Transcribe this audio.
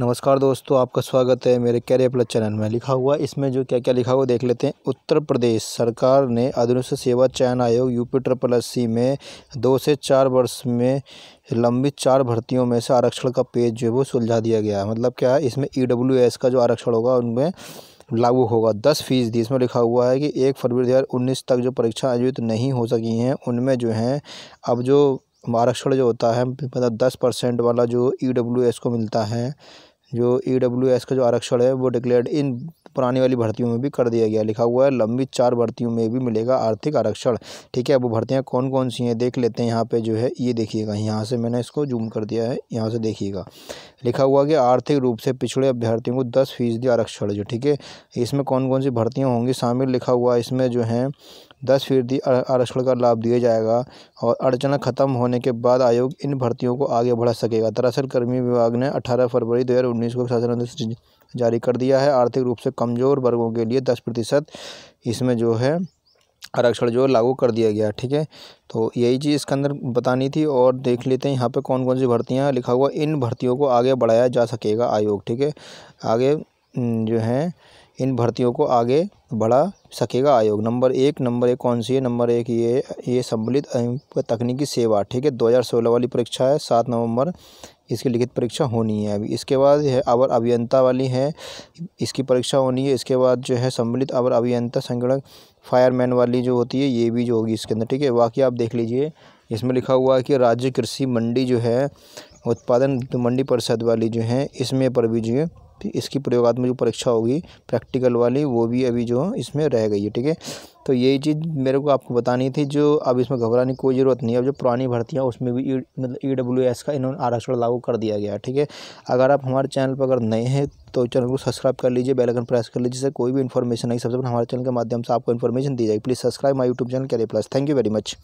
नमस्कार दोस्तों आपका स्वागत है मेरे कैरियर प्लस चैनल में लिखा हुआ इसमें जो क्या क्या लिखा हुआ देख लेते हैं उत्तर प्रदेश सरकार ने अधुनिक सेवा चयन आयोग यूपी ट्रिपल एस सी में दो से चार वर्ष में लंबित चार भर्तियों में से आरक्षण का पेज जो है वो सुलझा दिया गया है मतलब क्या है इसमें ई e का जो आरक्षण होगा उनमें लागू होगा दस फीसदी इसमें लिखा हुआ है कि एक फरवरी दो तक जो परीक्षा आयोजित नहीं हो सकी हैं उनमें जो हैं अब जो आरक्षण जो होता है मतलब दस परसेंट वाला जो ई डब्ल्यू एस को मिलता है जो ई डब्ल्यू एस का जो आरक्षण है वो डिक्लेयर्ड इन पुराने वाली भर्तियों में भी कर दिया गया लिखा हुआ है लंबी चार भर्तियों में भी मिलेगा आर्थिक आरक्षण ठीक है वो भर्तियाँ कौन कौन सी हैं देख लेते हैं यहाँ पर जो है ये देखिएगा यहाँ से मैंने इसको जूम कर दिया है यहाँ से देखिएगा लिखा हुआ कि आर्थिक रूप से पिछड़े अभ्यर्थियों को दस फीसदी आरक्षण जो ठीक है इसमें कौन कौन सी भर्तियाँ होंगी शामिल लिखा हुआ इसमें जो है दस फीसदी आरक्षण का लाभ दिया जाएगा और अड़चना खत्म होने के बाद आयोग इन भर्तियों को आगे बढ़ा सकेगा दरअसल कर्मी विभाग ने 18 फरवरी 2019 को शासन जारी कर दिया है आर्थिक रूप से कमज़ोर वर्गों के लिए दस प्रतिशत इसमें जो है आरक्षण जो लागू कर दिया गया ठीक है तो यही चीज़ इसके अंदर बतानी थी और देख लेते हैं यहाँ पे कौन कौन सी भर्तियाँ लिखा हुआ इन भर्तियों को आगे बढ़ाया जा सकेगा आयोग ठीक है आगे जो है इन भर्तियों को आगे बढ़ा सकेगा आयोग नंबर एक नंबर एक कौन सी है नंबर एक ये ये सम्मिलित तकनीकी सेवा ठीक है दो हज़ार सोलह वाली परीक्षा है सात नवंबर इसकी लिखित परीक्षा होनी है अभी इसके बाद है अवर अभियंता वाली है इसकी परीक्षा होनी है इसके बाद जो है सम्मिलित अवर अभियंता संगणक फायरमैन वाली जो होती है ये भी जो होगी इसके अंदर ठीक है बाकी आप देख लीजिए इसमें लिखा हुआ है कि राज्य कृषि मंडी जो है उत्पादन मंडी परिषद वाली जो है इसमें पर भी जो है इसकी प्रयोगात्मक जो परीक्षा होगी प्रैक्टिकल वाली वो भी अभी जो इसमें रह गई है ठीक है तो यही चीज़ मेरे को आपको बतानी थी जो अब इसमें घबराने की कोई ज़रूरत नहीं है अब जो पुरानी भर्तियाँ उसमें भी e, मतलब ई डब्ल्यू एस का इन्होंने आरक्षण लागू कर दिया गया ठीक है अगर आप हमारे चैनल पर अगर नए हैं तो चैनल को सब्सक्राइब कर लीजिए बेल आइकन प्रेस कर लीजिए जिससे कोई भी इन्फॉर्मेशन आई सबसे पहले हमारे चैनल के माध्यम से आपको इन्फॉर्मेशन दी जाएगी please subscribe my YouTube channel के लिए plus thank you very much